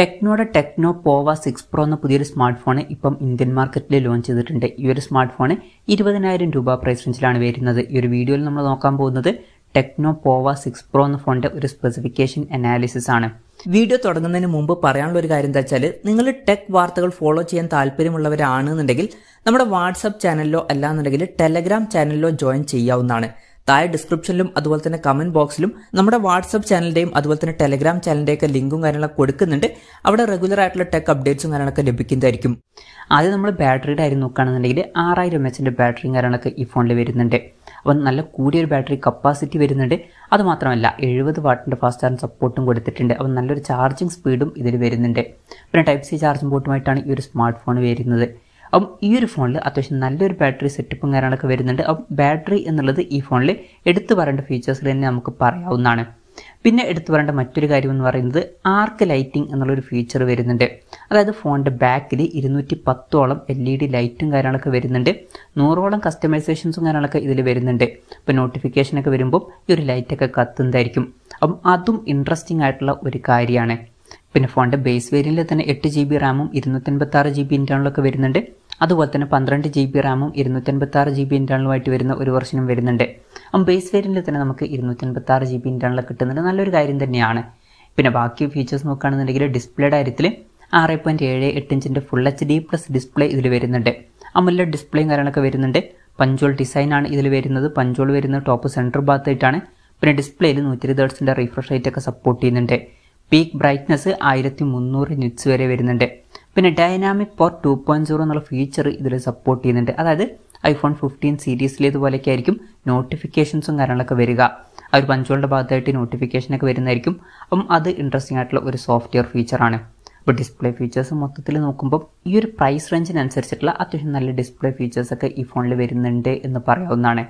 ടെക്നോയുടെ Tecno Pova six Pro എന്ന പുതിയൊരു smart phone ഇപ്പം ഇന്ത്യൻ മാർക്കറ്റിൽ ലോഞ്ച് ചെയ്തിട്ടുണ്ട് ഈ ഒരു സ്മാർട്ട് ഫോണ് ഇരുപതിനായിരം രൂപ പ്രൈസ് റേഞ്ചിലാണ് വരുന്നത് ഈ ഒരു വീഡിയോയിൽ നമ്മൾ നോക്കാൻ പോകുന്നത് ടെക്നോ പോവ സിക്സ് പ്രോ എന്ന ഫോണിന്റെ ഒരു സ്പെസിഫിക്കേഷൻ അനാലിസിസ് ആണ് വീഡിയോ തുടങ്ങുന്നതിന് മുമ്പ് പറയാനുള്ള ഒരു കാര്യം എന്താ വെച്ചാൽ നിങ്ങൾ ടെക് വാർത്തകൾ ഫോളോ ചെയ്യാൻ താല്പര്യമുള്ളവരാണെന്നുണ്ടെങ്കിൽ നമ്മുടെ വാട്സപ്പ് ചാനലിലോ അല്ലാന്നുണ്ടെങ്കിൽ ടെലഗ്രാം ചാനലിലോ ജോയിൻ ചെയ്യാവുന്നതാണ് താഴെ ഡിസ്ക്രിപ്ഷനിലും അതുപോലെ തന്നെ കമന്റ് ബോക്സിലും നമ്മുടെ വാട്സ്ആപ്പ് ചാനലിന്റെയും അതുപോലെ തന്നെ ടെലഗ്രാം ചാനലിന്റെയൊക്കെ ലിങ്കും കാര്യങ്ങളൊക്കെ കൊടുക്കുന്നുണ്ട് അവിടെ റെഗുലർ ആയിട്ടുള്ള ടെക് അപ്ഡേറ്റ്സും കാര്യങ്ങളൊക്കെ ലഭിക്കുന്നതായിരിക്കും ആദ്യം നമ്മൾ ബാറ്ററിയുടെ കാര്യം നോക്കുകയാണെന്നുണ്ടെങ്കിൽ ആറായിരം എച്ചിൻ്റെ ബാറ്ററിയും കാര്യങ്ങളൊക്കെ ഈ ഫോണിൽ വരുന്നുണ്ട് അപ്പം നല്ല കൂടിയൊരു ബാറ്ററി കപ്പാസിറ്റി വരുന്നുണ്ട് അതുമാത്രമല്ല എഴുപത് വാട്ടിൻ്റെ ഫാസ്റ്റ് ചാർജ് സപ്പോർട്ടും കൊടുത്തിട്ടുണ്ട് അപ്പം നല്ലൊരു ചാർജിങ് സ്പീഡും ഇതിൽ വരുന്നുണ്ട് പിന്നെ ടൈപ്പ് സി ചാർജിംഗ് പോർട്ടുമായിട്ടാണ് ഈ ഒരു സ്മാർട്ട് ഫോൺ വരുന്നത് അപ്പം ഈ ഒരു ഫോണിൽ അത്യാവശ്യം നല്ലൊരു ബാറ്ററി സെറ്റപ്പും കാര്യങ്ങളൊക്കെ വരുന്നുണ്ട് അപ്പം ബാറ്ററി എന്നുള്ളത് ഈ ഫോണിൽ എടുത്തു പറയേണ്ട ഫീച്ചേഴ്സ് തന്നെ നമുക്ക് പറയാവുന്നതാണ് പിന്നെ എടുത്തു പറയേണ്ട മറ്റൊരു കാര്യം എന്ന് പറയുന്നത് ആർക്ക് ലൈറ്റിംഗ് എന്നുള്ളൊരു ഫീച്ചർ വരുന്നുണ്ട് അതായത് ഫോണിൻ്റെ ബാക്കിൽ ഇരുന്നൂറ്റി പത്തോളം എൽ ഇ e ഡി ലൈറ്റും കാര്യങ്ങളൊക്കെ വരുന്നുണ്ട് നൂറോളം കസ്റ്റമൈസേഷൻസും കാര്യങ്ങളൊക്കെ ഇതിൽ വരുന്നുണ്ട് ഇപ്പോൾ നോട്ടിഫിക്കേഷനൊക്കെ വരുമ്പോൾ ഈ ഒരു ലൈറ്റൊക്കെ കത്തുന്നതായിരിക്കും അപ്പം അതും ഇൻട്രസ്റ്റിംഗ് ആയിട്ടുള്ള ഒരു കാര്യമാണ് പിന്നെ ഫോണിൻ്റെ ബേസ് വേരിയൻ്റിൽ തന്നെ എട്ട് ജി ബി റാമും ഇരുന്നൂറ്റൻപത്താറ് ജി ബി ഇൻറ്റേണലൊക്കെ വരുന്നുണ്ട് അതുപോലെ തന്നെ പന്ത്രണ്ട് ജി ബി റാമും ഇരുന്നൂറ്റൻപത്തി ആറ് ജി ബി ഇൻറ്റേണലുമായിട്ട് വരുന്ന ഒരു വെർഷനും വരുന്നുണ്ട് അപ്പം ബേസ് വേരിയൻറ്റിൽ തന്നെ നമുക്ക് ഇരുന്നൂറ്റൻപത്തി ആറ് ജി ബി ഇൻറ്റേണൽ കിട്ടുന്നുണ്ട് നല്ലൊരു കാര്യം തന്നെയാണ് പിന്നെ ബാക്കി ഫീച്ചേഴ്സ് നോക്കുകയാണെന്നുണ്ടെങ്കിൽ ഡിസ്പ്ലേയുടെ കാര്യത്തിൽ ആറ് പോയിൻറ്റ് ഏഴ് എട്ട് ഇഞ്ചിൻ്റെ full H D plus display ഇതിൽ വരുന്നുണ്ട് അമുല്ല ഡിസ്പ്ലേയും കാര്യങ്ങളൊക്കെ വരുന്നുണ്ട് പഞ്ചോൾ ഡിസൈനാണ് ഇതിൽ വരുന്നത് പഞ്ചോൾ വരുന്ന ടോപ്പ് സെൻറ്റർ ഭാഗത്തായിട്ടാണ് പിന്നെ ഡിസ്പ്ലേയിൽ നൂറ്റി ഇരുപത് റീഫ്രഷ് റേറ്റ് ഒക്കെ സപ്പോർട്ട് ചെയ്യുന്നുണ്ട് പീക്ക് ബ്രൈറ്റ്നസ് ആയിരത്തി മുന്നൂറ് നിറ്റ്സ് വരെ വരുന്നുണ്ട് പിന്നെ dynamic port two point zero എന്നുള്ള ഫീച്ചർ ഇതിൽ സപ്പോർട്ട് ചെയ്യുന്നുണ്ട് അതായത് ഐഫോൺ ഫിഫ്റ്റീൻ സീരീസിലേതുപോലെയൊക്കെ ആയിരിക്കും നോട്ടിഫിക്കേഷൻസും കാര്യങ്ങളൊക്കെ വരിക ആ ഒരു പഞ്ചോളിൻ്റെ ഭാഗത്തായിട്ട് നോട്ടിഫിക്കേഷനൊക്കെ വരുന്നതായിരിക്കും അപ്പം അത് ഇൻട്രസ്റ്റിംഗ് ആയിട്ടുള്ള ഒരു സോഫ്റ്റ്വെയർ ഫീച്ചറാണ് അപ്പോൾ ഡിസ്പ്ലേ ഫീച്ചേഴ്സ് മൊത്തത്തിൽ നോക്കുമ്പോൾ ഈ ഒരു പ്രൈസ് റേഞ്ചിനനുസരിച്ചിട്ടുള്ള അത്യാവശ്യം നല്ല ഡിസ്പ്ലേ ഫീച്ചേഴ്സൊക്കെ ഈ ഫോണിൽ വരുന്നുണ്ട് എന്ന് പറയാവുന്നതാണ്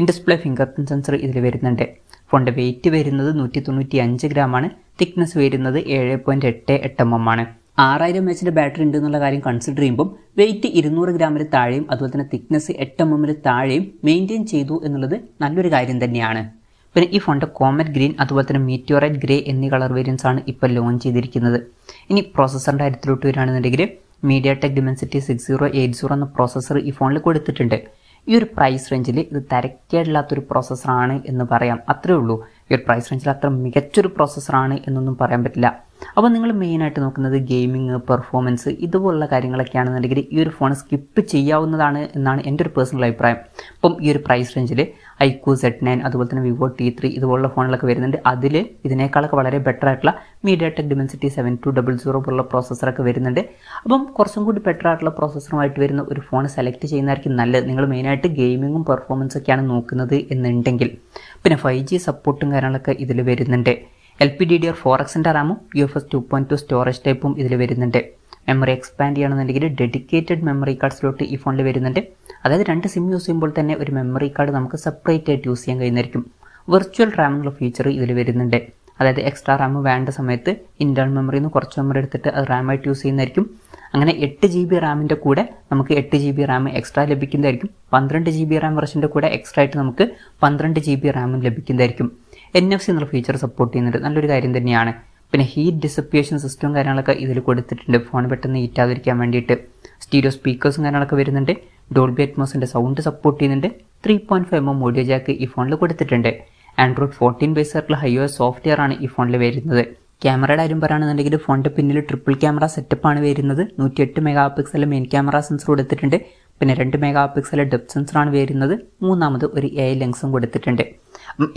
in display fingerprint sensor ഇതിൽ വരുന്നുണ്ട് ഫോണിൻ്റെ വെയിറ്റ് വരുന്നത് നൂറ്റി തൊണ്ണൂറ്റി അഞ്ച് ഗ്രാമാണ് തിക്നെസ് വരുന്നത് ഏഴ് പോയിൻറ്റ് എട്ട് എട്ട് എം എം ആണ് ആറായിരം എച്ചിൻ്റെ ബാറ്ററി ഉണ്ട് എന്നുള്ള കാര്യം കൺസിഡർ ചെയ്യുമ്പോൾ വെയിറ്റ് ഇരുന്നൂറ് ഗ്രാമിന് താഴെയും അതുപോലെ തന്നെ തിക്നെസ് എട്ട് എം mm എമ്മിന് താഴെയും മെയിൻറ്റെയിൻ ചെയ്തു എന്നുള്ളത് നല്ലൊരു കാര്യം തന്നെയാണ് പിന്നെ ഈ ഫോണിൻ്റെ കോമറ്റ് ഗ്രീൻ അതുപോലെ തന്നെ മീറ്റിയോറൈറ്റ് ഗ്രേ എന്നീ കളർ വേരിയൻസ് ആണ് ഇപ്പോൾ ലോഞ്ച് ചെയ്തിരിക്കുന്നത് ഇനി പ്രോസസ്സറിൻ്റെ കാര്യത്തിലോട്ട് വരികയാണെന്നുണ്ടെങ്കിൽ MediaTek Dimensity six zero eight zero എന്ന പ്രോസസ്സർ ഈ ഫോണിൽ കൊടുത്തിട്ടുണ്ട് ഈ ഒരു പ്രൈസ് റേഞ്ചിൽ ഇത് തിരക്കേടില്ലാത്തൊരു പ്രോസസ്സറാണ് എന്ന് പറയാം അത്രേ ഉള്ളൂ ഈ ഒരു പ്രൈസ് റേഞ്ചിൽ അത്ര മികച്ചൊരു പ്രോസസ്സറാണ് എന്നൊന്നും പറയാൻ പറ്റില്ല അപ്പോൾ നിങ്ങൾ മെയിനായിട്ട് നോക്കുന്നത് ഗെയിമിങ് പെർഫോമൻസ് ഇതുപോലുള്ള കാര്യങ്ങളൊക്കെയാണെന്നുണ്ടെങ്കിൽ ഈ ഒരു ഫോൺ സ്കിപ്പ് ചെയ്യാവുന്നതാണ് എന്നാണ് എൻ്റെ ഒരു പേഴ്സണൽ അഭിപ്രായം അപ്പം ഈ ഒരു പ്രൈസ് റേഞ്ചിൽ ഐക്യു സെറ്റ് നയൻ അതുപോലെ തന്നെ വിവോ ടി ത്രീ ഇതുപോലുള്ള ഫോണിലൊക്കെ വരുന്നുണ്ട് അതിൽ ഇതിനേക്കാളൊക്കെ വളരെ ബെറ്റർ ആയിട്ടുള്ള MediaTek Dimensity seven two double zero പോലുള്ള പ്രോസസ്സറൊക്കെ വരുന്നുണ്ട് അപ്പം കുറച്ചും കൂടി ബെറ്റർ ആയിട്ടുള്ള പ്രോസസ്സറുമായിട്ട് വരുന്ന ഒരു ഫോൺ സെലക്ട് ചെയ്യുന്നതായിരിക്കും നല്ലത് നിങ്ങൾ മെയിനായിട്ട് ഗെയിമിങ്ങും പെർഫോമൻസൊക്കെയാണ് നോക്കുന്നത് എന്നുണ്ടെങ്കിൽ പിന്നെ ഫൈവ് ജി സപ്പോർട്ടും കാര്യങ്ങളൊക്കെ ഇതിൽ വരുന്നുണ്ട് L P D D R four എക്സിൻ്റെ റാമും U F S two point two storage ടൈപ്പും ഇതിൽ വരുന്നുണ്ട് മെമ്മറി എക്സ്പാൻഡ് ചെയ്യണമെന്നുണ്ടെങ്കിൽ ഡെഡിക്കേറ്റഡ് മെമ്മറി കാർഡ് സ്ലോട്ട് ഈ ഫോണിൽ വരുന്നുണ്ട് അതായത് രണ്ട് സിം യൂസ് ചെയ്യുമ്പോൾ തന്നെ ഒരു മെമ്മറി കാർഡ് നമുക്ക് സെപ്പറേറ്റ് ആയിട്ട് യൂസ് ചെയ്യാൻ കഴിയുന്നതായിരിക്കും വെർച്വൽ റാമിനുള്ള ഫീച്ചർ ഇതിൽ വരുന്നുണ്ട് അതായത് എക്സ്ട്രാ റാം വേണ്ട സമയത്ത് ഇൻറ്റേൺ മെമ്മറിയിൽ നിന്ന് കുറച്ച് മെമ്മറി എടുത്തിട്ട് അത് റാമായിട്ട് യൂസ് ചെയ്യുന്നതായിരിക്കും അങ്ങനെ എട്ട് ജി ബി റാമിൻ്റെ കൂടെ നമുക്ക് എട്ട് ജി ബി റാം എക്സ്ട്രാ ലഭിക്കുന്നതായിരിക്കും പന്ത്രണ്ട് ജി ബി റാം വെർഷൻ്റെ കൂടെ എക്സ്ട്രാ ആയിട്ട് നമുക്ക് പന്ത്രണ്ട് ജി ബി റാമും ലഭിക്കുന്നതായിരിക്കും എൻ എഫ് സി എന്നുള്ള ഫീച്ചർ സപ്പോർട്ട് ചെയ്യുന്നുണ്ട് നല്ലൊരു കാര്യം തന്നെയാണ് പിന്നെ ഹീറ്റ് ഡിസപ്പിയേഷൻ സിസ്റ്റം കാര്യങ്ങളൊക്കെ ഇതിൽ കൊടുത്തിട്ടുണ്ട് ഫോൺ പെട്ടെന്ന് ഹീറ്റാതിരിക്കാൻ വേണ്ടിയിട്ട് സ്റ്റീരിയോ സ്പീക്കേഴ്സും കാര്യങ്ങളൊക്കെ വരുന്നുണ്ട് ഡോൾബി അറ്റ്മോസിൻ്റെ സൗണ്ട് സപ്പോർട്ട് ചെയ്യുന്നുണ്ട് three point five M audio jack ഈ ഫോണിൽ കൊടുത്തിട്ടുണ്ട് ആൻഡ്രോയിഡ് ഫോർട്ടീൻ ബേസ് ആയിട്ടുള്ള ഹൈ സോഫ്റ്റ്വെയർ ആണ് ഈ ഫോണിൽ വരുന്നത് ക്യാമറയുടെ കാര്യം പറയുകയാണെന്നുണ്ടെങ്കിൽ ഫോണിൻ്റെ പിന്നിൽ ട്രിപ്പിൾ ക്യാമറ സെറ്റപ്പാണ് വരുന്നത് നൂറ്റിയെട്ട് megapixel main camera sensor കൊടുത്തിട്ടുണ്ട് പിന്നെ രണ്ട് മെഗാ പിക്സൽ ഡെപ്ത് സെൻസറാണ് വരുന്നത് മൂന്നാമത് ഒരു എ ലെൻസും കൊടുത്തിട്ടുണ്ട്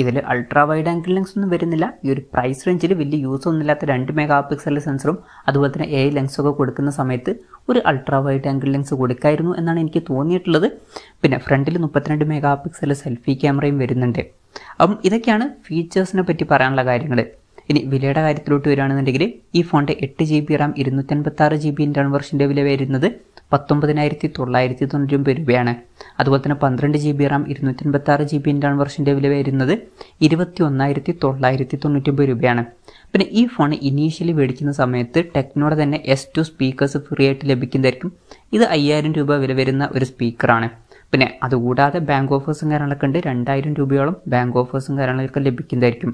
ഇതിൽ അൾട്രാ വൈഡ് ആംഗിൾ ലെങ്സ് ഒന്നും വരുന്നില്ല ഈ ഒരു പ്രൈസ് റേഞ്ചിൽ വലിയ യൂസ് ഒന്നുമില്ലാത്ത രണ്ട് മെഗാ പിക്സൽ സെൻസറും അതുപോലെ തന്നെ എ ലെൻസൊക്കെ കൊടുക്കുന്ന സമയത്ത് ഒരു അൾട്രാ വൈഡ് ആംഗിൾ ലെൻസ് കൊടുക്കായിരുന്നു എന്നാണ് എനിക്ക് തോന്നിയിട്ടുള്ളത് പിന്നെ ഫ്രണ്ടിൽ മുപ്പത്തിരണ്ട് മെഗാ പിക്സൽ സെൽഫി ക്യാമറയും വരുന്നുണ്ട് അപ്പം ഇതൊക്കെയാണ് ഫീച്ചേഴ്സിനെ പറ്റി പറയാനുള്ള കാര്യങ്ങൾ ഇനി വിലയുടെ കാര്യത്തിലോട്ട് വരികയാണെന്നുണ്ടെങ്കിൽ ഈ ഫോണിൻ്റെ എട്ട് ജി ബി റാം ഇരുന്നൂറ്റൻപത്താറ് ജി ബി ഇൻ്റെ വെർഷൻ്റെ വില വരുന്നത് പത്തൊമ്പതിനായിരത്തി തൊള്ളായിരത്തി തൊണ്ണൂറ്റി ഒമ്പത് രൂപയാണ് അതുപോലെ തന്നെ പന്ത്രണ്ട് ജി ബി റാം ഇരുന്നൂറ്റൻപത്തി ആറ് ജി ബി ഇൻ്റെയാണ് വർഷൻ്റെ വില വരുന്നത് ഇരുപത്തി ഒന്നായിരത്തി തൊള്ളായിരത്തി തൊണ്ണൂറ്റി ഒമ്പത് രൂപയാണ് പിന്നെ ഈ ഫോൺ ഇനീഷ്യലി മേടിക്കുന്ന സമയത്ത് ടെക്നോടെ തന്നെ എസ് ടു സ്പീക്കേഴ്സ് ഫ്രീ ആയിട്ട് ലഭിക്കുന്നതായിരിക്കും ഇത് അയ്യായിരം രൂപ വില വരുന്ന ഒരു സ്പീക്കറാണ് പിന്നെ അതുകൂടാതെ ബാങ്ക് ഓഫേഴ്സും കാര്യങ്ങളൊക്കെ ഉണ്ട് രണ്ടായിരം രൂപയോളം ബാങ്ക് ഓഫേഴ്സും കാര്യങ്ങളൊക്കെ ലഭിക്കുന്നതായിരിക്കും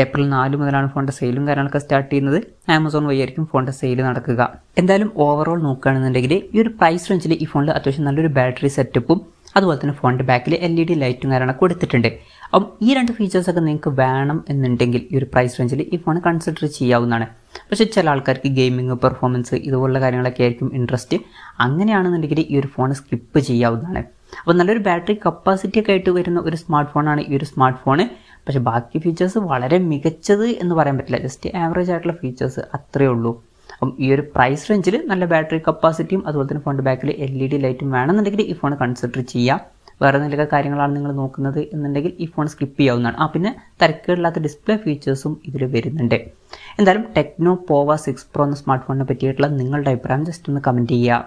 ഏപ്രിൽ നാല് മുതലാണ് ഫോണിൻ്റെ സെയിലും കാര്യങ്ങളൊക്കെ സ്റ്റാർട്ട് ചെയ്യുന്നത് ആമസോൺ വഴിയായിരിക്കും ഫോണിൻ്റെ സെയിൽ നടക്കുക എന്തായാലും ഓവറോൾ നോക്കുകയാണെന്നുണ്ടെങ്കിൽ ഈ ഒരു പ്രൈസ് റേഞ്ചിൽ ഈ ഫോണിൽ അത്യാവശ്യം നല്ലൊരു ബാറ്ററി സെറ്റപ്പും അതുപോലെ തന്നെ ഫോണിൻ്റെ ബാക്കിൽ എൽ ഇ ഡി ലൈറ്റും കാര്യങ്ങളൊക്കെ കൊടുത്തിട്ടുണ്ട് അപ്പം ഈ രണ്ട് ഫീച്ചേഴ്സൊക്കെ നിങ്ങൾക്ക് വേണം എന്നുണ്ടെങ്കിൽ ഈ ഒരു പ്രൈസ് റേഞ്ചിൽ ഈ ഫോൺ കൺസിഡർ ചെയ്യാവുന്നതാണ് പക്ഷേ ചില ആൾക്കാർക്ക് ഗെയിമിംഗ് പെർഫോമൻസ് ഇതുപോലുള്ള കാര്യങ്ങളൊക്കെ ആയിരിക്കും ഇൻട്രസ്റ്റ് അങ്ങനെയാണെന്നുണ്ടെങ്കിൽ ഈ ഒരു ഫോൺ സ്കിപ്പ് ചെയ്യാവുന്നതാണ് അപ്പോൾ നല്ലൊരു ബാറ്ററി കപ്പാസിറ്റി ഒക്കെ ആയിട്ട് വരുന്ന ഒരു സ്മാർട്ട് ഫോണാണ് ഈ ഒരു സ്മാർട്ട് ഫോൺ പക്ഷേ ബാക്കി ഫീച്ചേഴ്സ് വളരെ മികച്ചത് എന്ന് പറയാൻ പറ്റില്ല ജസ്റ്റ് ആവറേജ് ആയിട്ടുള്ള ഫീച്ചേഴ്സ് അത്രയേ ഉള്ളൂ അപ്പം ഈ ഒരു പ്രൈസ് റേഞ്ചിൽ നല്ല ബാറ്ററി കപ്പാസിറ്റിയും അതുപോലെ തന്നെ ഫോണിൻ്റെ ബാക്കിൽ എൽ ഇ ഡി ലൈറ്റും വേണമെന്നുണ്ടെങ്കിൽ ഈ ഫോൺ കൺസിഡർ ചെയ്യാം വേറെ എന്തെങ്കിലും കാര്യങ്ങളാണ് നിങ്ങൾ നോക്കുന്നത് എന്നുണ്ടെങ്കിൽ ഈ ഫോൺ സ്കിപ്പ് ചെയ്യാവുന്നതാണ് ആ പിന്നെ തിരക്കുകളില്ലാത്ത ഡിസ്പ്ലേ ഫീച്ചേഴ്സും ഇതിൽ വരുന്നുണ്ട് എന്തായാലും ടെക്നോ പോവ സിക്സ് പ്രോ എന്ന സ്മാർട്ട് ഫോണിനെ പറ്റിയിട്ടുള്ള നിങ്ങളുടെ അഭിപ്രായം ജസ്റ്റ് ഒന്ന് കമൻറ്റ് ചെയ്യുക